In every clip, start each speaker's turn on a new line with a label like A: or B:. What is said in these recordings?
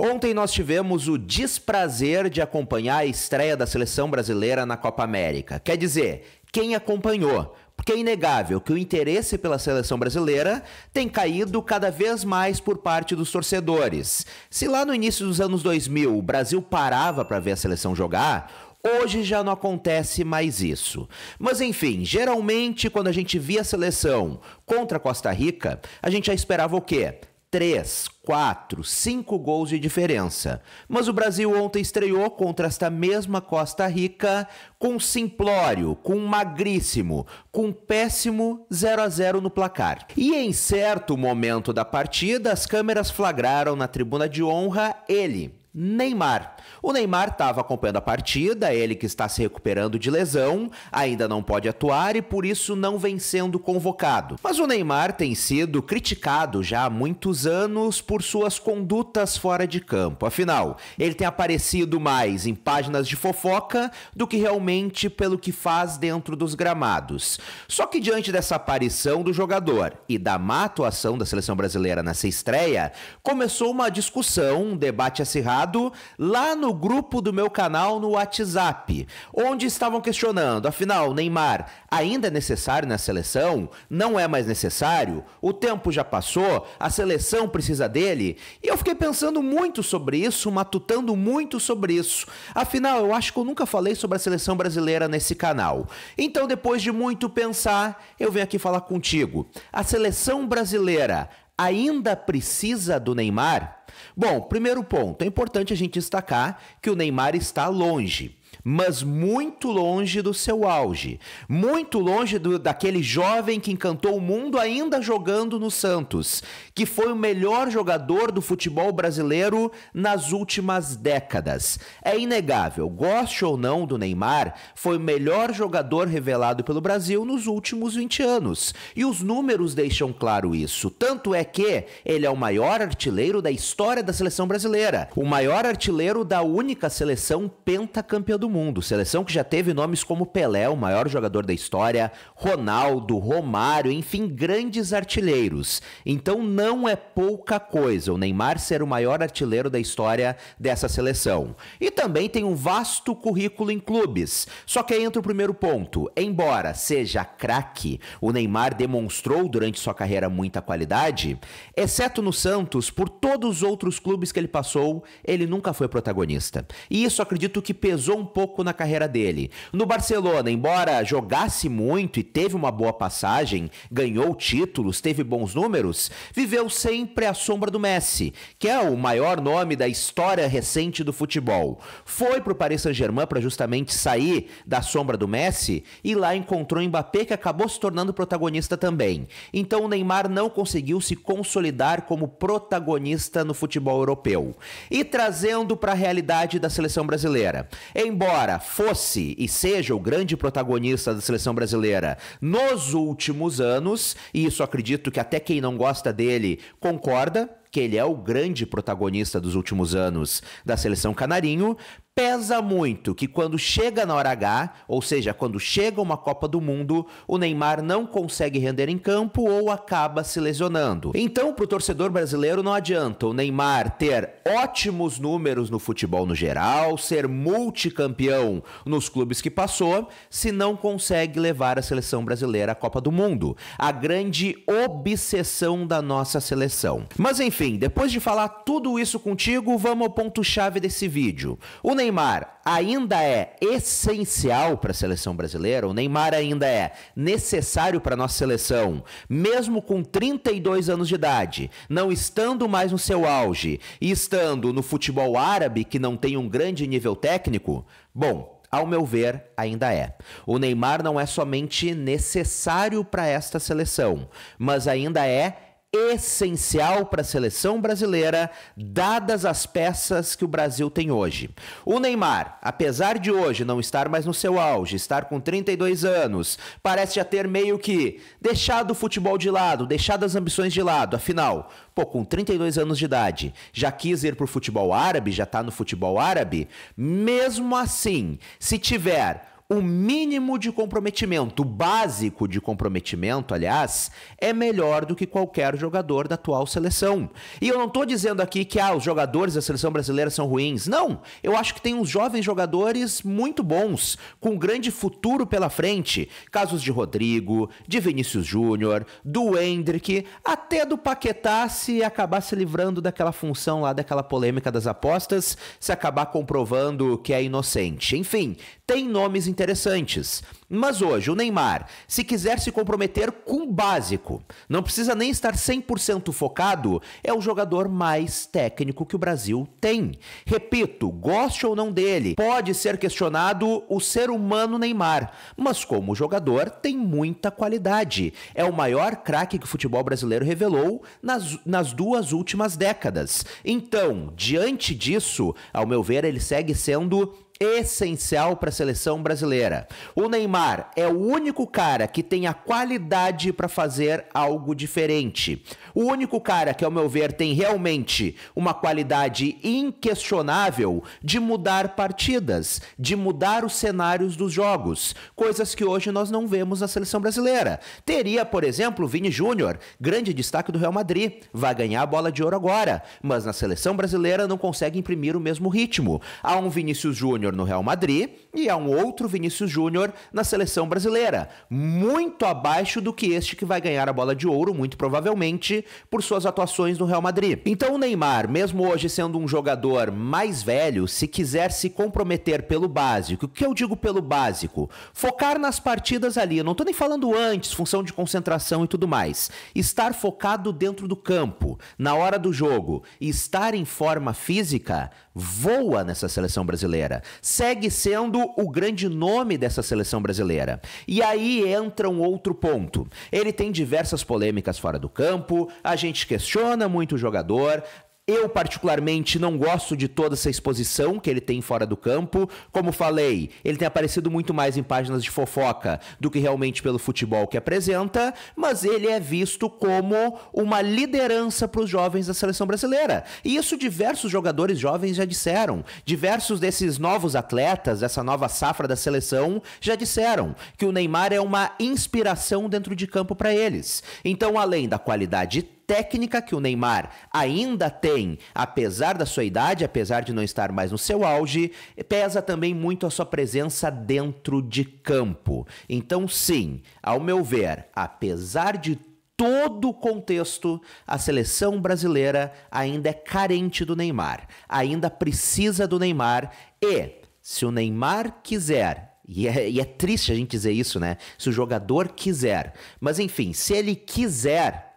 A: Ontem nós tivemos o desprazer de acompanhar a estreia da seleção brasileira na Copa América. Quer dizer, quem acompanhou? Porque é inegável que o interesse pela seleção brasileira tem caído cada vez mais por parte dos torcedores. Se lá no início dos anos 2000 o Brasil parava para ver a seleção jogar, Hoje já não acontece mais isso. Mas enfim, geralmente quando a gente via a seleção contra Costa Rica, a gente já esperava o quê? 3, 4, 5 gols de diferença. Mas o Brasil ontem estreou contra esta mesma Costa Rica com simplório, com magríssimo, com péssimo 0 a 0 no placar. E em certo momento da partida, as câmeras flagraram na tribuna de honra ele, Neymar. O Neymar estava acompanhando a partida, ele que está se recuperando de lesão, ainda não pode atuar e por isso não vem sendo convocado. Mas o Neymar tem sido criticado já há muitos anos por suas condutas fora de campo. Afinal, ele tem aparecido mais em páginas de fofoca do que realmente pelo que faz dentro dos gramados. Só que diante dessa aparição do jogador e da má atuação da seleção brasileira nessa estreia, começou uma discussão, um debate acirrado passado lá no grupo do meu canal no WhatsApp, onde estavam questionando, afinal, Neymar ainda é necessário na seleção? Não é mais necessário? O tempo já passou? A seleção precisa dele? E eu fiquei pensando muito sobre isso, matutando muito sobre isso. Afinal, eu acho que eu nunca falei sobre a seleção brasileira nesse canal. Então, depois de muito pensar, eu venho aqui falar contigo. A seleção brasileira ainda precisa do Neymar? Bom, primeiro ponto, é importante a gente destacar que o Neymar está longe mas muito longe do seu auge, muito longe do, daquele jovem que encantou o mundo ainda jogando no Santos, que foi o melhor jogador do futebol brasileiro nas últimas décadas. É inegável, goste ou não do Neymar, foi o melhor jogador revelado pelo Brasil nos últimos 20 anos, e os números deixam claro isso. Tanto é que ele é o maior artilheiro da história da seleção brasileira, o maior artilheiro da única seleção pentacampeã do do mundo. Seleção que já teve nomes como Pelé, o maior jogador da história, Ronaldo, Romário, enfim, grandes artilheiros. Então não é pouca coisa o Neymar ser o maior artilheiro da história dessa seleção. E também tem um vasto currículo em clubes. Só que aí entra o primeiro ponto. Embora seja craque, o Neymar demonstrou durante sua carreira muita qualidade, exceto no Santos, por todos os outros clubes que ele passou, ele nunca foi protagonista. E isso acredito que pesou um pouco pouco na carreira dele. No Barcelona, embora jogasse muito e teve uma boa passagem, ganhou títulos, teve bons números, viveu sempre à sombra do Messi, que é o maior nome da história recente do futebol. Foi para o Paris Saint-Germain para justamente sair da sombra do Messi e lá encontrou Mbappé que acabou se tornando protagonista também. Então o Neymar não conseguiu se consolidar como protagonista no futebol europeu. E trazendo para a realidade da seleção brasileira. Embora embora fosse e seja o grande protagonista da seleção brasileira nos últimos anos, e isso acredito que até quem não gosta dele concorda, que ele é o grande protagonista dos últimos anos da seleção canarinho, pesa muito que quando chega na hora H, ou seja, quando chega uma Copa do Mundo, o Neymar não consegue render em campo ou acaba se lesionando. Então, para o torcedor brasileiro, não adianta o Neymar ter ótimos números no futebol no geral, ser multicampeão nos clubes que passou, se não consegue levar a seleção brasileira à Copa do Mundo. A grande obsessão da nossa seleção. Mas enfim, enfim, depois de falar tudo isso contigo, vamos ao ponto-chave desse vídeo. O Neymar ainda é essencial para a seleção brasileira? O Neymar ainda é necessário para a nossa seleção, mesmo com 32 anos de idade, não estando mais no seu auge e estando no futebol árabe que não tem um grande nível técnico? Bom, ao meu ver, ainda é. O Neymar não é somente necessário para esta seleção, mas ainda é essencial para a seleção brasileira, dadas as peças que o Brasil tem hoje. O Neymar, apesar de hoje não estar mais no seu auge, estar com 32 anos, parece já ter meio que deixado o futebol de lado, deixado as ambições de lado. Afinal, pô, com 32 anos de idade, já quis ir pro futebol árabe, já está no futebol árabe. Mesmo assim, se tiver o mínimo de comprometimento, o básico de comprometimento, aliás, é melhor do que qualquer jogador da atual seleção. E eu não estou dizendo aqui que ah, os jogadores da seleção brasileira são ruins. Não, eu acho que tem uns jovens jogadores muito bons, com um grande futuro pela frente. Casos de Rodrigo, de Vinícius Júnior, do Hendrick, até do Paquetá se acabar se livrando daquela função lá, daquela polêmica das apostas, se acabar comprovando que é inocente. Enfim, tem nomes interessantes. Mas hoje, o Neymar, se quiser se comprometer com o básico, não precisa nem estar 100% focado, é o jogador mais técnico que o Brasil tem. Repito, goste ou não dele, pode ser questionado o ser humano Neymar, mas como jogador, tem muita qualidade. É o maior craque que o futebol brasileiro revelou nas, nas duas últimas décadas. Então, diante disso, ao meu ver, ele segue sendo essencial para a seleção brasileira. O Neymar é o único cara que tem a qualidade para fazer algo diferente. O único cara que, ao meu ver, tem realmente uma qualidade inquestionável de mudar partidas, de mudar os cenários dos jogos, coisas que hoje nós não vemos na seleção brasileira. Teria, por exemplo, Vini Júnior, grande destaque do Real Madrid, vai ganhar a bola de ouro agora, mas na seleção brasileira não consegue imprimir o mesmo ritmo. Há um Vinícius Júnior Júnior no Real Madrid e há um outro Vinícius Júnior na seleção brasileira, muito abaixo do que este que vai ganhar a bola de ouro, muito provavelmente, por suas atuações no Real Madrid. Então o Neymar, mesmo hoje sendo um jogador mais velho, se quiser se comprometer pelo básico, o que eu digo pelo básico? Focar nas partidas ali, não tô nem falando antes, função de concentração e tudo mais. Estar focado dentro do campo, na hora do jogo, estar em forma física, voa nessa seleção brasileira segue sendo o grande nome dessa seleção brasileira. E aí entra um outro ponto. Ele tem diversas polêmicas fora do campo, a gente questiona muito o jogador, eu, particularmente, não gosto de toda essa exposição que ele tem fora do campo. Como falei, ele tem aparecido muito mais em páginas de fofoca do que realmente pelo futebol que apresenta, mas ele é visto como uma liderança para os jovens da seleção brasileira. E isso diversos jogadores jovens já disseram. Diversos desses novos atletas, dessa nova safra da seleção, já disseram que o Neymar é uma inspiração dentro de campo para eles. Então, além da qualidade técnica que o Neymar ainda tem, apesar da sua idade, apesar de não estar mais no seu auge, pesa também muito a sua presença dentro de campo. Então, sim, ao meu ver, apesar de todo o contexto, a seleção brasileira ainda é carente do Neymar, ainda precisa do Neymar e se o Neymar quiser e é, e é triste a gente dizer isso, né? Se o jogador quiser. Mas enfim, se ele quiser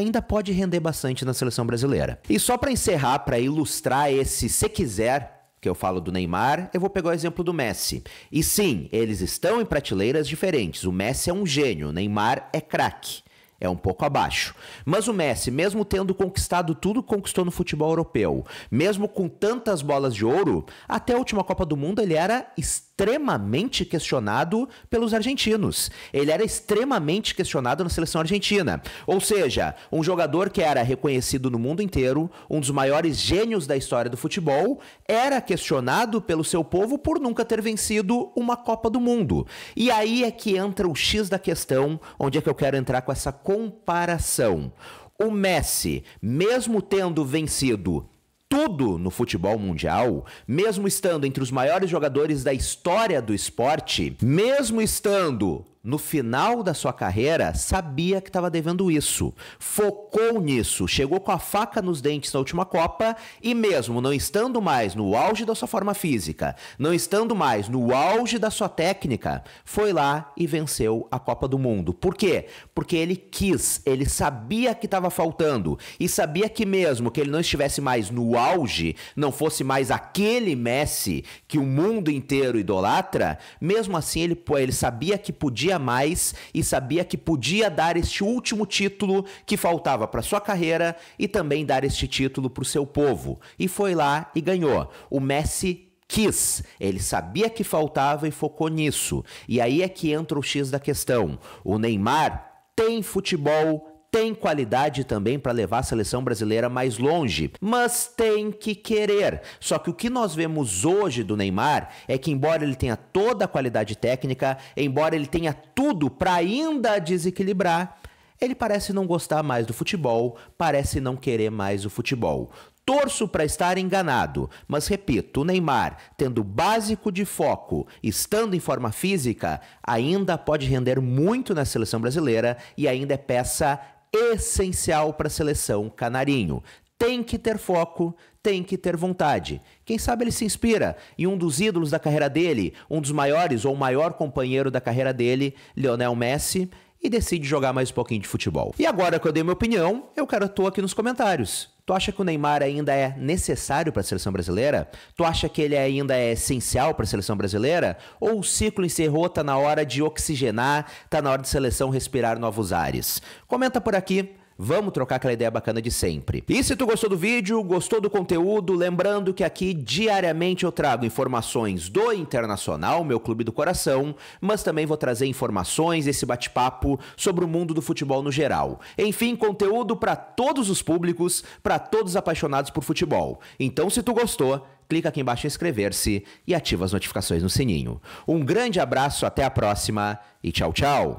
A: ainda pode render bastante na seleção brasileira. E só para encerrar, para ilustrar esse se quiser, que eu falo do Neymar, eu vou pegar o exemplo do Messi. E sim, eles estão em prateleiras diferentes. O Messi é um gênio, o Neymar é craque. É um pouco abaixo. Mas o Messi, mesmo tendo conquistado tudo que conquistou no futebol europeu, mesmo com tantas bolas de ouro, até a última Copa do Mundo ele era extremamente extremamente questionado pelos argentinos. Ele era extremamente questionado na seleção argentina. Ou seja, um jogador que era reconhecido no mundo inteiro, um dos maiores gênios da história do futebol, era questionado pelo seu povo por nunca ter vencido uma Copa do Mundo. E aí é que entra o X da questão, onde é que eu quero entrar com essa comparação. O Messi, mesmo tendo vencido tudo no futebol mundial, mesmo estando entre os maiores jogadores da história do esporte, mesmo estando no final da sua carreira, sabia que estava devendo isso, focou nisso, chegou com a faca nos dentes na última Copa e, mesmo não estando mais no auge da sua forma física, não estando mais no auge da sua técnica, foi lá e venceu a Copa do Mundo. Por quê? Porque ele quis, ele sabia que estava faltando e sabia que, mesmo que ele não estivesse mais no auge, não fosse mais aquele Messi que o mundo inteiro idolatra, mesmo assim ele, ele sabia que podia mais e sabia que podia dar este último título que faltava para sua carreira e também dar este título para o seu povo. E foi lá e ganhou. O Messi quis, ele sabia que faltava e focou nisso. E aí é que entra o X da questão. O Neymar tem futebol tem qualidade também para levar a seleção brasileira mais longe, mas tem que querer. Só que o que nós vemos hoje do Neymar é que, embora ele tenha toda a qualidade técnica, embora ele tenha tudo para ainda desequilibrar, ele parece não gostar mais do futebol, parece não querer mais o futebol. Torço para estar enganado, mas repito, o Neymar, tendo básico de foco, estando em forma física, ainda pode render muito na seleção brasileira e ainda é peça essencial para a seleção canarinho. Tem que ter foco, tem que ter vontade. Quem sabe ele se inspira em um dos ídolos da carreira dele, um dos maiores ou o maior companheiro da carreira dele, Lionel Messi, e decide jogar mais um pouquinho de futebol. E agora que eu dei minha opinião, eu quero a tua aqui nos comentários. Tu acha que o Neymar ainda é necessário para a seleção brasileira? Tu acha que ele ainda é essencial para a seleção brasileira? Ou o ciclo encerrou, tá na hora de oxigenar, tá na hora de seleção respirar novos ares? Comenta por aqui Vamos trocar aquela ideia bacana de sempre. E se tu gostou do vídeo, gostou do conteúdo, lembrando que aqui diariamente eu trago informações do Internacional, meu clube do coração, mas também vou trazer informações, esse bate-papo sobre o mundo do futebol no geral. Enfim, conteúdo para todos os públicos, para todos apaixonados por futebol. Então, se tu gostou, clica aqui embaixo em inscrever-se e ativa as notificações no sininho. Um grande abraço, até a próxima e tchau, tchau!